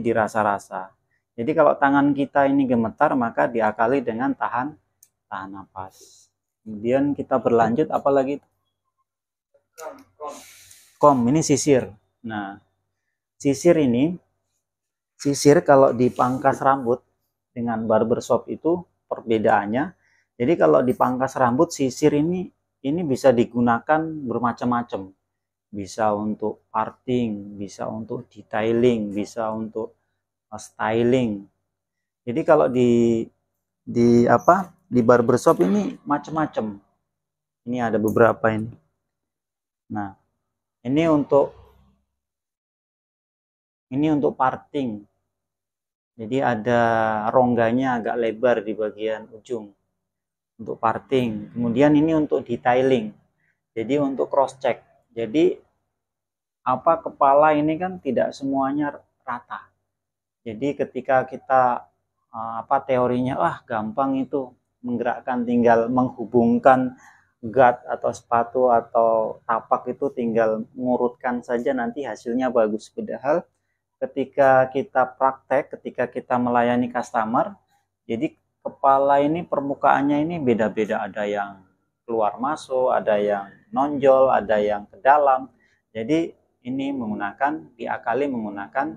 dirasa-rasa. Jadi kalau tangan kita ini gemetar maka diakali dengan tahan tahan nafas. Kemudian kita berlanjut apalagi kom, ini sisir. Nah, sisir ini sisir kalau dipangkas rambut dengan barbershop itu perbedaannya. Jadi kalau dipangkas rambut sisir ini ini bisa digunakan bermacam-macam bisa untuk parting, bisa untuk detailing, bisa untuk uh, styling. Jadi kalau di di apa di barbershop ini macam-macam. Ini ada beberapa ini. Nah, ini untuk ini untuk parting. Jadi ada rongganya agak lebar di bagian ujung untuk parting. Kemudian ini untuk detailing. Jadi untuk cross check. Jadi apa kepala ini kan tidak semuanya rata. Jadi ketika kita eh, apa teorinya wah gampang itu menggerakkan tinggal menghubungkan gat atau sepatu atau tapak itu tinggal mengurutkan saja nanti hasilnya bagus. Padahal ketika kita praktek, ketika kita melayani customer, jadi kepala ini permukaannya ini beda-beda ada yang keluar masuk, ada yang nonjol, ada yang ke dalam. Jadi ini menggunakan diakali menggunakan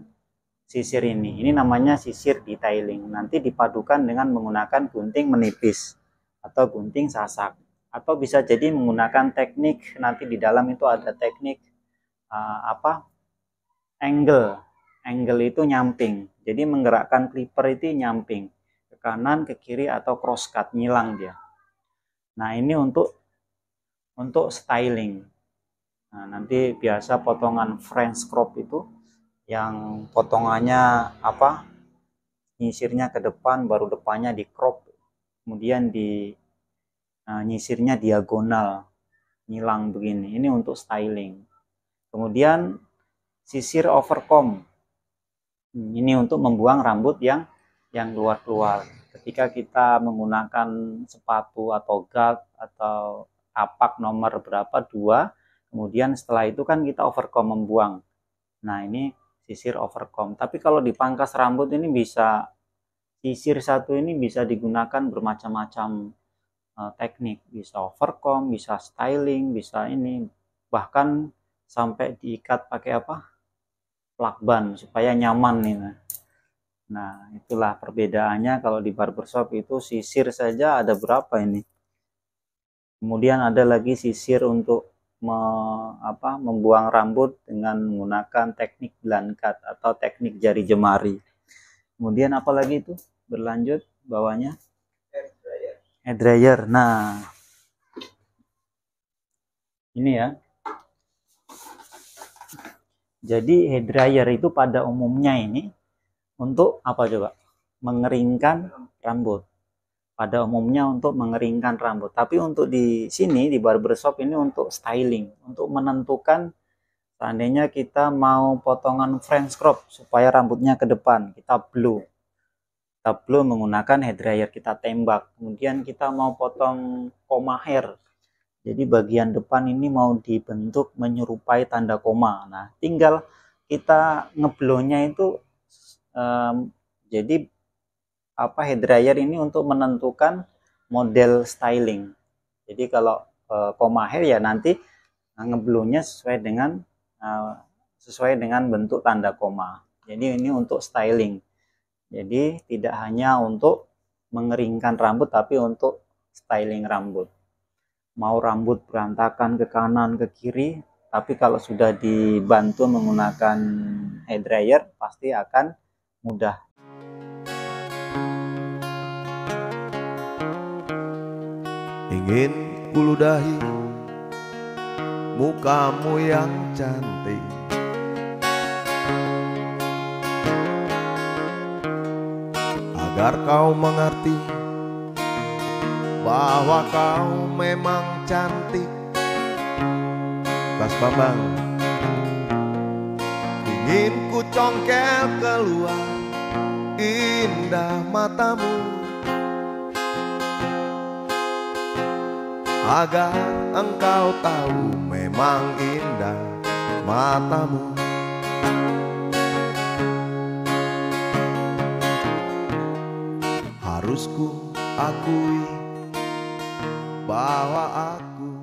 sisir ini. Ini namanya sisir detailing. Nanti dipadukan dengan menggunakan gunting menipis atau gunting sasak. Atau bisa jadi menggunakan teknik nanti di dalam itu ada teknik uh, apa? angle. Angle itu nyamping. Jadi menggerakkan clipper itu nyamping ke kanan, ke kiri atau cross cut nyilang dia. Nah, ini untuk untuk styling. Nah, nanti biasa potongan French crop itu yang potongannya apa? Nyisirnya ke depan baru depannya di crop. Kemudian di uh, nyisirnya diagonal nyilang begini. Ini untuk styling. Kemudian sisir overcomb. Ini untuk membuang rambut yang yang keluar-keluar. Ketika kita menggunakan sepatu atau gag atau apak nomor berapa dua, Kemudian setelah itu kan kita overcomb membuang. Nah ini sisir overcomb. Tapi kalau dipangkas rambut ini bisa sisir satu ini bisa digunakan bermacam-macam uh, teknik. Bisa overcomb, bisa styling, bisa ini bahkan sampai diikat pakai apa? Plakban supaya nyaman nih. Nah. nah, itulah perbedaannya kalau di barbershop itu sisir saja ada berapa ini. Kemudian ada lagi sisir untuk me, apa, membuang rambut dengan menggunakan teknik blankat atau teknik jari jemari. Kemudian apalagi itu berlanjut bawahnya hair dryer. Hair dryer. Nah, ini ya. Jadi hair dryer itu pada umumnya ini untuk apa coba? Mengeringkan rambut pada umumnya untuk mengeringkan rambut. Tapi untuk di sini di barbershop ini untuk styling, untuk menentukan seandainya kita mau potongan French crop supaya rambutnya ke depan, kita blue. Kita blue menggunakan hair dryer kita tembak. Kemudian kita mau potong koma hair. Jadi bagian depan ini mau dibentuk menyerupai tanda koma. Nah, tinggal kita ngeblonya itu um, jadi apa hair dryer ini untuk menentukan model styling. Jadi kalau uh, eh, koma hair ya nanti eh, ngeblunya sesuai dengan uh, sesuai dengan bentuk tanda koma. Jadi ini untuk styling. Jadi tidak hanya untuk mengeringkan rambut tapi untuk styling rambut. Mau rambut berantakan ke kanan ke kiri, tapi kalau sudah dibantu menggunakan hair dryer pasti akan mudah ingin kuludahi mukamu yang cantik agar kau mengerti bahwa kau memang cantik Mas Bambang ingin ku congkel keluar indah matamu Agar engkau tahu memang indah matamu harusku akui bahwa aku